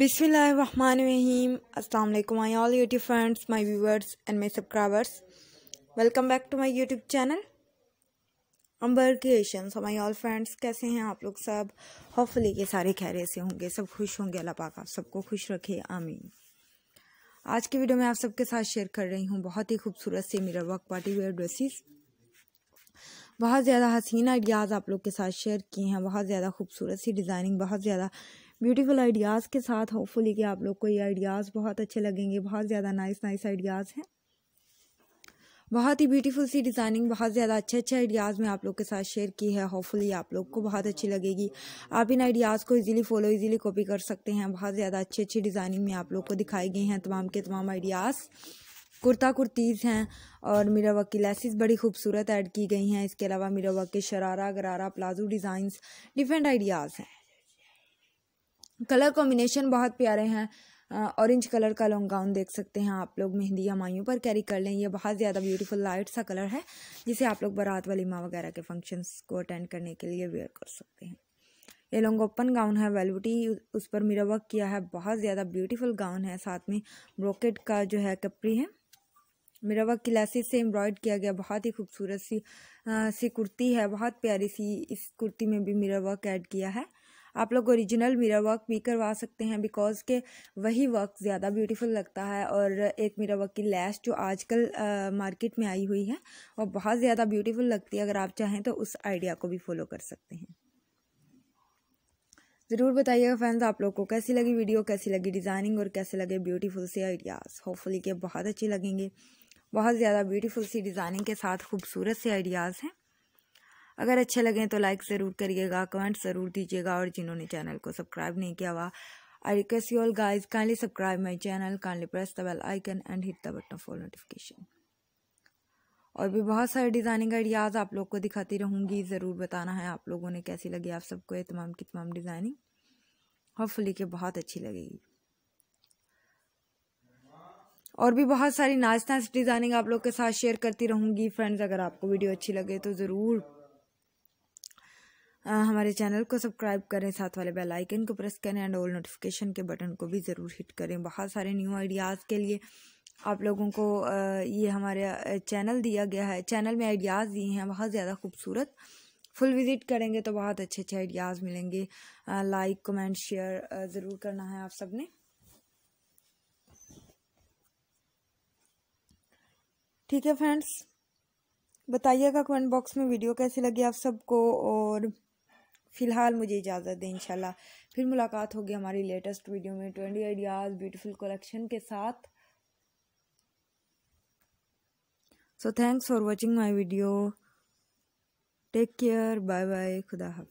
बिसमीम अल्लाम hi all YouTube friends my viewers and my subscribers welcome back to my YouTube channel Amber creation so my all friends कैसे हैं आप लोग सब होपफुली ये सारे खैर से होंगे सब खुश होंगे अल्लाह पाक आप सबको खुश रखे आमीन आज की वीडियो में आप सबके साथ शेयर कर रही हूँ बहुत ही खूबसूरत से मेरा वर्क पार्टी वेयर ड्रेसिस बहुत ज़्यादा हसीन आइडियाज़ आप लोग के साथ शेयर किए हैं बहुत ज़्यादा खूबसूरत सी डिज़ाइनिंग बहुत ज़्यादा ब्यूटीफुल आइडियाज़ के साथ होपफुली कि आप लोग को ये आइडियाज़ बहुत अच्छे लगेंगे बहुत ज़्यादा नाइस नाइस आइडियाज़ हैं बहुत ही ब्यूटीफुल सी डिज़ाइनिंग बहुत ज़्यादा अच्छे अच्छे आइडियाज़ में आप लोग के साथ शेयर की है होपफुली आप लोग को बहुत अच्छी लगेगी आप इन आइडियाज़ को इजीली फॉलो इजीली कॉपी कर सकते हैं बहुत ज़्यादा अच्छी अच्छी डिज़ाइनिंग में आप लोग को दिखाई गई हैं तमाम के तमाम आइडियाज़ कुर्ता कुर्तीज़ हैं और मेरा वर्क की लेसिस बड़ी खूबसूरत ऐड की गई हैं इसके अलावा मेरा वर्क के sharara gharara palazzo designs different ideas हैं कलर कॉम्बिनेशन बहुत प्यारे हैं ऑरेंज कलर का लॉन्ग गाउन देख सकते हैं आप लोग मेहंदी या माइयों पर कैरी कर लें ये बहुत ज़्यादा ब्यूटीफुल लाइट सा कलर है जिसे आप लोग बारात वाली माँ वगैरह के फंक्शंस को अटेंड करने के लिए वेयर कर सकते हैं ये लॉन्ग ओपन गाउन है वेलवटी उस पर मेरा वर्क किया है बहुत ज़्यादा ब्यूटीफुल गाउन है साथ में ब्रोकेट का जो है कपड़ी है मेरा वर्क क्लासी से एम्ब्रॉयड किया गया बहुत ही खूबसूरत सी आ, सी कुर्ती है बहुत प्यारी सी इस कुर्ती में भी मेरा वर्क ऐड किया है आप लोग ओरिजिनल मिरर वर्क भी करवा सकते हैं बिकॉज़ के वही वर्क ज़्यादा ब्यूटीफुल लगता है और एक मिरर वर्क की लैस जो आजकल मार्केट में आई हुई है और बहुत ज़्यादा ब्यूटीफुल लगती है अगर आप चाहें तो उस आइडिया को भी फॉलो कर सकते हैं ज़रूर बताइएगा फ्रेंड्स आप लोग को कैसी लगी वीडियो कैसी लगी डिज़ाइनिंग और कैसे लगे ब्यूटीफुल से आइडियाज़ होपफुली के बहुत अच्छे लगेंगे बहुत ज़्यादा ब्यूटीफुल सी डिज़ाइनिंग के साथ खूबसूरत से आइडियाज़ हैं अगर अच्छे लगे तो लाइक ज़रूर करिएगा कमेंट ज़रूर दीजिएगा और जिन्होंने चैनल को सब्सक्राइब नहीं किया हुआ I request you all guys kindly subscribe my channel kindly press the bell icon and hit the button for notification और भी बहुत सारे डिज़ाइनिंग आइडियाज़ आप लोग को दिखाती रहूँगी ज़रूर बताना है आप लोगों ने कैसी लगी आप सबको ये तमाम की तमाम डिज़ाइनिंग होपफुली के बहुत अच्छी लगेगी और भी बहुत सारी नाच नाच डिज़ाइनिंग आप लोग के साथ शेयर करती रहूँगी फ्रेंड्स अगर आपको वीडियो अच्छी लगे तो ज़रूर हमारे चैनल को सब्सक्राइब करें साथ वाले बेल आइकन को प्रेस करें एंड ऑल नोटिफिकेशन के बटन को भी ज़रूर हिट करें बहुत सारे न्यू आइडियाज़ के लिए आप लोगों को ये हमारे चैनल दिया गया है चैनल में आइडियाज़ दिए हैं बहुत ज़्यादा खूबसूरत फुल विज़िट करेंगे तो बहुत अच्छे अच्छे आइडियाज़ मिलेंगे लाइक कमेंट शेयर ज़रूर करना है आप सब ने ठीक है फ्रेंड्स बताइएगा कमेंट बॉक्स में वीडियो कैसी लगी आप सबको और फ़िलहाल मुझे इजाज़त दें इंशाल्लाह फिर मुलाकात होगी हमारी लेटेस्ट वीडियो में ट्वेंटी आइडियाज़ ब्यूटीफुल कलेक्शन के साथ so thanks for watching my video take care bye bye खुदा हाफ